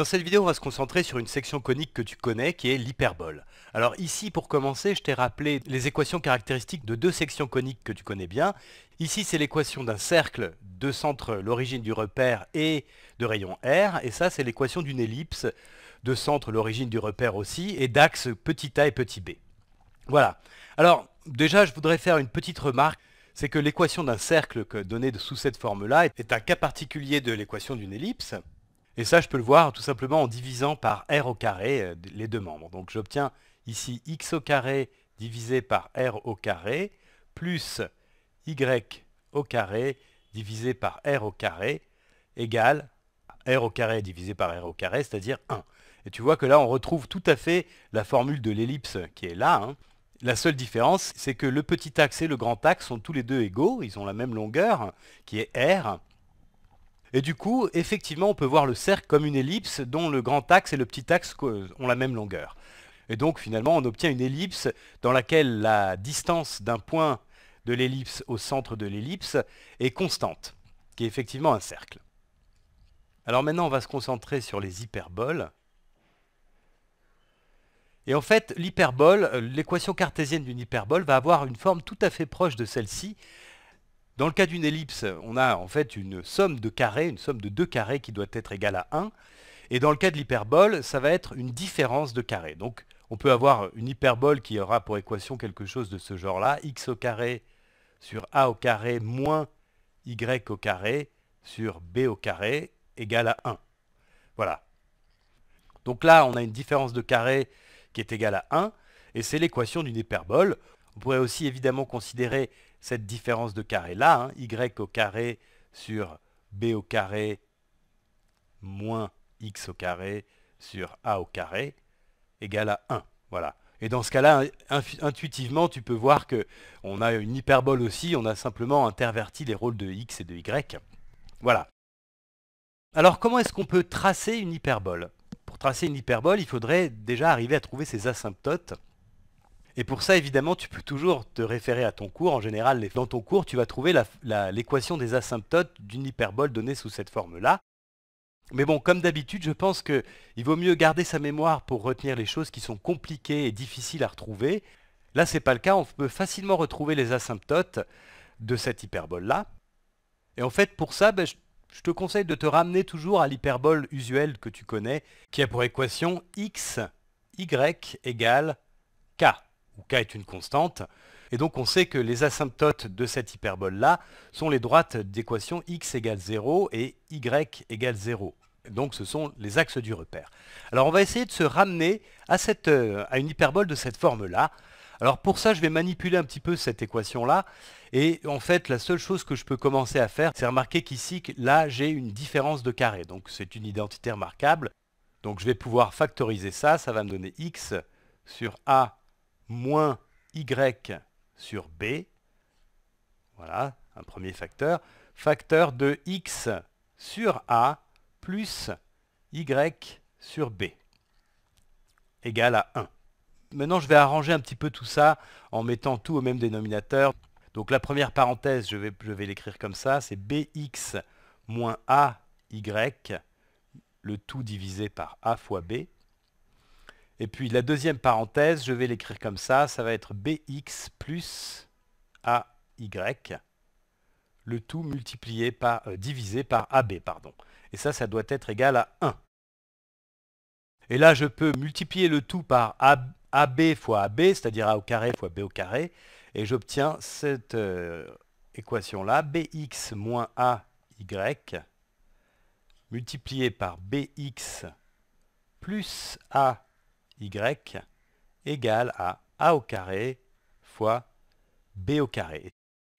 Dans cette vidéo, on va se concentrer sur une section conique que tu connais, qui est l'hyperbole. Alors ici, pour commencer, je t'ai rappelé les équations caractéristiques de deux sections coniques que tu connais bien. Ici, c'est l'équation d'un cercle de centre, l'origine du repère et de rayon R. Et ça, c'est l'équation d'une ellipse de centre, l'origine du repère aussi, et d'axe petit a et petit b. Voilà. Alors, déjà, je voudrais faire une petite remarque c'est que l'équation d'un cercle donnée sous cette forme-là est un cas particulier de l'équation d'une ellipse. Et ça, je peux le voir tout simplement en divisant par r au carré euh, les deux membres. Donc j'obtiens ici x au carré divisé par r au carré plus y au carré divisé par r au carré égale r au carré divisé par r au carré, c'est-à-dire 1. Et tu vois que là, on retrouve tout à fait la formule de l'ellipse qui est là. Hein. La seule différence, c'est que le petit axe et le grand axe sont tous les deux égaux, ils ont la même longueur, qui est r, et du coup, effectivement, on peut voir le cercle comme une ellipse dont le grand axe et le petit axe ont la même longueur. Et donc finalement, on obtient une ellipse dans laquelle la distance d'un point de l'ellipse au centre de l'ellipse est constante, qui est effectivement un cercle. Alors maintenant, on va se concentrer sur les hyperboles. Et en fait, l'hyperbole, euh, l'équation cartésienne d'une hyperbole va avoir une forme tout à fait proche de celle-ci, dans le cas d'une ellipse, on a en fait une somme de carrés, une somme de deux carrés qui doit être égale à 1. Et dans le cas de l'hyperbole, ça va être une différence de carrés. Donc on peut avoir une hyperbole qui aura pour équation quelque chose de ce genre-là, x au carré sur a au carré moins y au carré sur b au carré égale à 1. Voilà. Donc là, on a une différence de carré qui est égale à 1, et c'est l'équation d'une hyperbole. On pourrait aussi évidemment considérer cette différence de carré là, hein, y au carré sur b au carré moins x au carré sur a au carré égale à 1. Voilà. Et dans ce cas-là, intuitivement, tu peux voir que on a une hyperbole aussi, on a simplement interverti les rôles de x et de y. Voilà. Alors comment est-ce qu'on peut tracer une hyperbole Pour tracer une hyperbole, il faudrait déjà arriver à trouver ses asymptotes. Et pour ça, évidemment, tu peux toujours te référer à ton cours. En général, dans ton cours, tu vas trouver l'équation des asymptotes d'une hyperbole donnée sous cette forme-là. Mais bon, comme d'habitude, je pense qu'il vaut mieux garder sa mémoire pour retenir les choses qui sont compliquées et difficiles à retrouver. Là, ce n'est pas le cas. On peut facilement retrouver les asymptotes de cette hyperbole-là. Et en fait, pour ça, ben, je te conseille de te ramener toujours à l'hyperbole usuelle que tu connais, qui a pour équation x, y égale k où k est une constante. Et donc on sait que les asymptotes de cette hyperbole-là sont les droites d'équation x égale 0 et y égale 0. Donc ce sont les axes du repère. Alors on va essayer de se ramener à, cette, euh, à une hyperbole de cette forme-là. Alors pour ça, je vais manipuler un petit peu cette équation-là. Et en fait, la seule chose que je peux commencer à faire, c'est remarquer qu'ici, là, j'ai une différence de carré. Donc c'est une identité remarquable. Donc je vais pouvoir factoriser ça. Ça va me donner x sur a moins y sur b, voilà, un premier facteur, facteur de x sur a plus y sur b, égal à 1. Maintenant, je vais arranger un petit peu tout ça en mettant tout au même dénominateur. Donc la première parenthèse, je vais, je vais l'écrire comme ça, c'est bx moins ay, le tout divisé par a fois b, et puis la deuxième parenthèse, je vais l'écrire comme ça, ça va être bx plus ay, le tout multiplié par, euh, divisé par ab, pardon. Et ça, ça doit être égal à 1. Et là, je peux multiplier le tout par ab, fois ab, c'est-à-dire a au carré fois b au carré, et j'obtiens cette euh, équation-là, bx moins ay multiplié par bx plus a y égale à a au carré fois b au carré.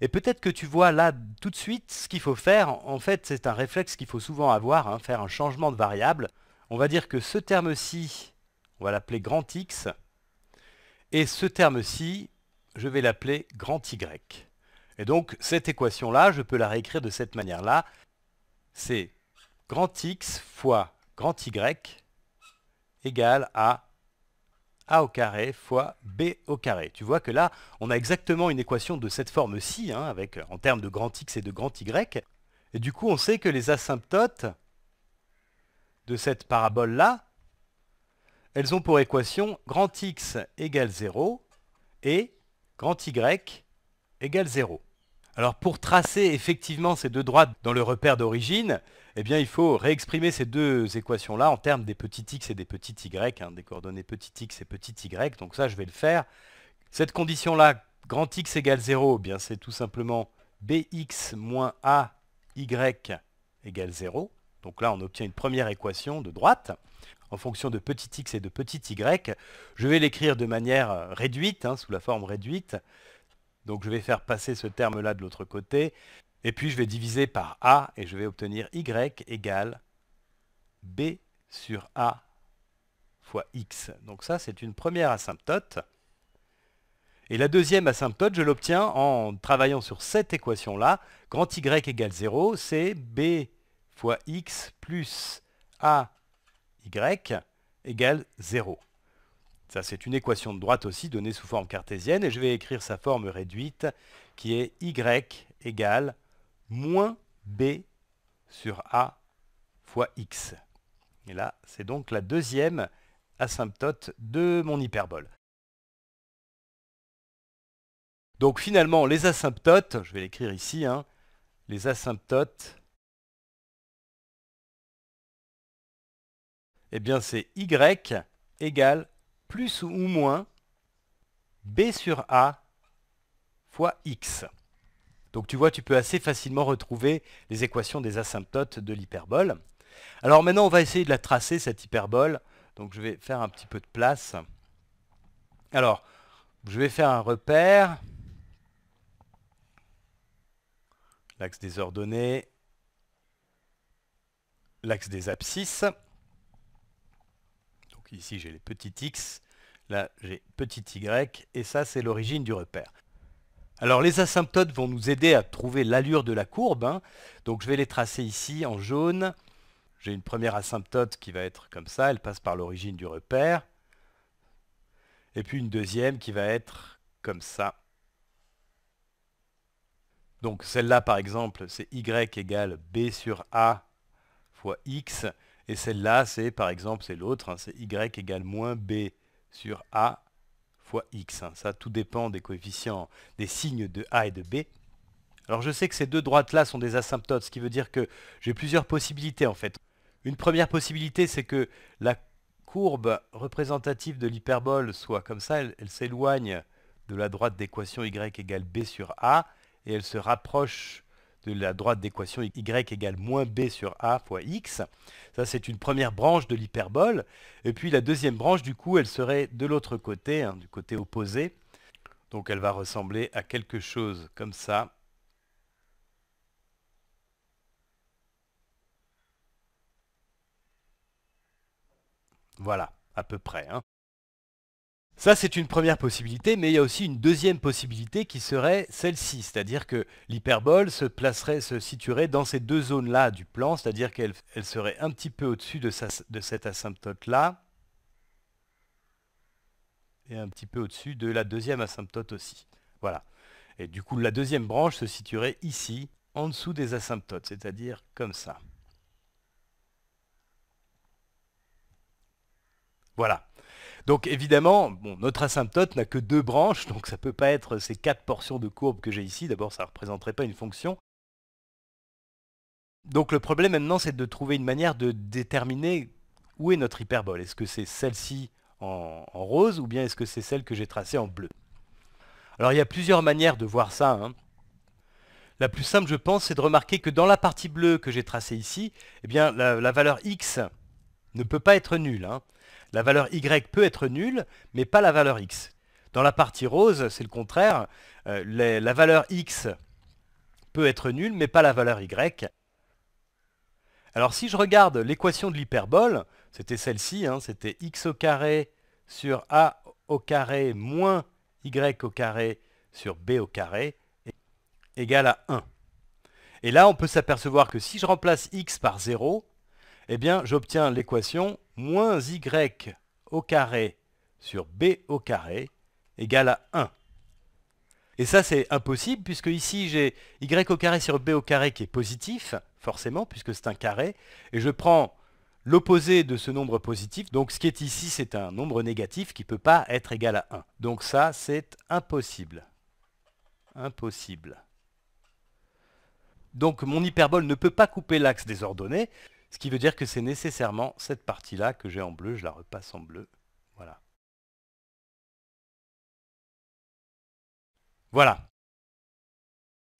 Et peut-être que tu vois là tout de suite ce qu'il faut faire. En fait, c'est un réflexe qu'il faut souvent avoir, hein, faire un changement de variable. On va dire que ce terme-ci, on va l'appeler grand X, et ce terme-ci, je vais l'appeler grand Y. Et donc, cette équation-là, je peux la réécrire de cette manière-là. C'est grand X fois grand Y égale à a au carré fois b au carré. Tu vois que là, on a exactement une équation de cette forme-ci, hein, avec en termes de grand x et de grand y. Et du coup, on sait que les asymptotes de cette parabole-là, elles ont pour équation grand x égale 0 et grand y égale 0. Alors pour tracer effectivement ces deux droites dans le repère d'origine, eh bien il faut réexprimer ces deux équations-là en termes des petits x et des petits y, hein, des coordonnées petit x et petit y, donc ça je vais le faire. Cette condition-là, grand x égale 0, eh bien c'est tout simplement bx moins ay égale 0. Donc là on obtient une première équation de droite en fonction de petit x et de petit y. Je vais l'écrire de manière euh, réduite, hein, sous la forme réduite. Donc je vais faire passer ce terme-là de l'autre côté, et puis je vais diviser par A, et je vais obtenir Y égale B sur A fois X. Donc ça, c'est une première asymptote. Et la deuxième asymptote, je l'obtiens en travaillant sur cette équation-là. Grand y égale 0, c'est b fois x plus a y égale 0. Ça, c'est une équation de droite aussi donnée sous forme cartésienne. Et je vais écrire sa forme réduite qui est y égale moins b sur a fois x. Et là, c'est donc la deuxième asymptote de mon hyperbole. Donc finalement, les asymptotes, je vais l'écrire ici, hein, les asymptotes, eh bien c'est y égale plus ou moins b sur a fois x. Donc tu vois, tu peux assez facilement retrouver les équations des asymptotes de l'hyperbole. Alors maintenant, on va essayer de la tracer, cette hyperbole. Donc je vais faire un petit peu de place. Alors, je vais faire un repère. L'axe des ordonnées. L'axe des abscisses. Donc ici, j'ai les petits x. Là, j'ai petit y, et ça, c'est l'origine du repère. Alors, les asymptotes vont nous aider à trouver l'allure de la courbe. Hein. Donc, je vais les tracer ici en jaune. J'ai une première asymptote qui va être comme ça, elle passe par l'origine du repère. Et puis une deuxième qui va être comme ça. Donc celle-là, par exemple, c'est y égale b sur a fois x. Et celle-là, c'est par exemple, c'est l'autre, hein, c'est y égale moins b sur A fois X. Ça, tout dépend des coefficients, des signes de A et de B. Alors je sais que ces deux droites-là sont des asymptotes, ce qui veut dire que j'ai plusieurs possibilités en fait. Une première possibilité, c'est que la courbe représentative de l'hyperbole soit comme ça, elle, s'éloigne de la droite d'équation y égale b sur a, et elle se rapproche de la droite d'équation y égale moins b sur a fois x. Ça, c'est une première branche de l'hyperbole. Et puis la deuxième branche, du coup, elle serait de l'autre côté, hein, du côté opposé. Donc elle va ressembler à quelque chose comme ça. Voilà, à peu près. Hein. Ça, c'est une première possibilité, mais il y a aussi une deuxième possibilité qui serait celle-ci, c'est-à-dire que l'hyperbole se placerait, se situerait dans ces deux zones-là du plan, c'est-à-dire qu'elle serait un petit peu au-dessus de, de, cette asymptote-là, et un petit peu au-dessus de la deuxième asymptote aussi. Voilà. Et du coup, la deuxième branche se situerait ici, en dessous des asymptotes, c'est-à-dire comme ça. Voilà. Donc évidemment, notre asymptote n'a que deux branches, donc ça ne peut pas être ces quatre portions de courbe que j'ai ici. D'abord, ça ne représenterait pas une fonction. Donc le problème maintenant, c'est de trouver une manière de déterminer où est notre hyperbole. Est-ce que c'est celle-ci en, rose ou bien est-ce que c'est celle que j'ai tracée en bleu Alors il y a plusieurs manières de voir ça. Hein. La plus simple, je pense, c'est de remarquer que dans la partie bleue que j'ai tracée ici, eh bien, la valeur x ne peut pas être nulle. Hein. La valeur y peut être nulle, mais pas la valeur x. Dans la partie rose, c'est le contraire. Euh, la valeur x peut être nulle, mais pas la valeur y. Alors si je regarde l'équation de l'hyperbole, c'était celle-ci, hein, c'était x au carré sur a au carré moins y au carré sur b au carré égale à 1. Et là, on peut s'apercevoir que si je remplace x par 0, eh bien j'obtiens l'équation moins y au carré sur b au carré égale à 1. Et ça c'est impossible puisque ici j'ai y au carré sur b au carré qui est positif, forcément puisque c'est un carré, et je prends l'opposé de ce nombre positif, donc ce qui est ici c'est un nombre négatif qui ne peut pas être égal à 1. Donc ça c'est impossible. Impossible. Donc mon hyperbole ne peut pas couper l'axe des ordonnées, ce qui veut dire que c'est nécessairement cette partie-là que j'ai en bleu, je la repasse en bleu. Voilà. Voilà.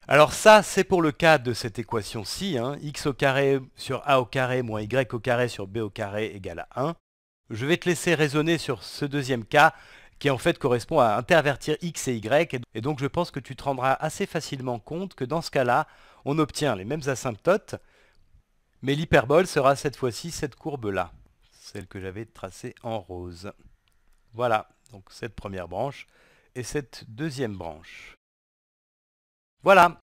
Alors ça, c'est pour le cas de cette équation-ci, hein. x au carré sur a au carré moins y au carré sur b au carré égale à 1. Je vais te laisser raisonner sur ce deuxième cas qui en fait correspond à intervertir x et y, et donc je pense que tu te rendras assez facilement compte que dans ce cas-là, on obtient les mêmes asymptotes, mais l'hyperbole sera cette fois-ci cette courbe-là, celle que j'avais tracée en rose. Voilà, donc cette première branche et cette deuxième branche. Voilà,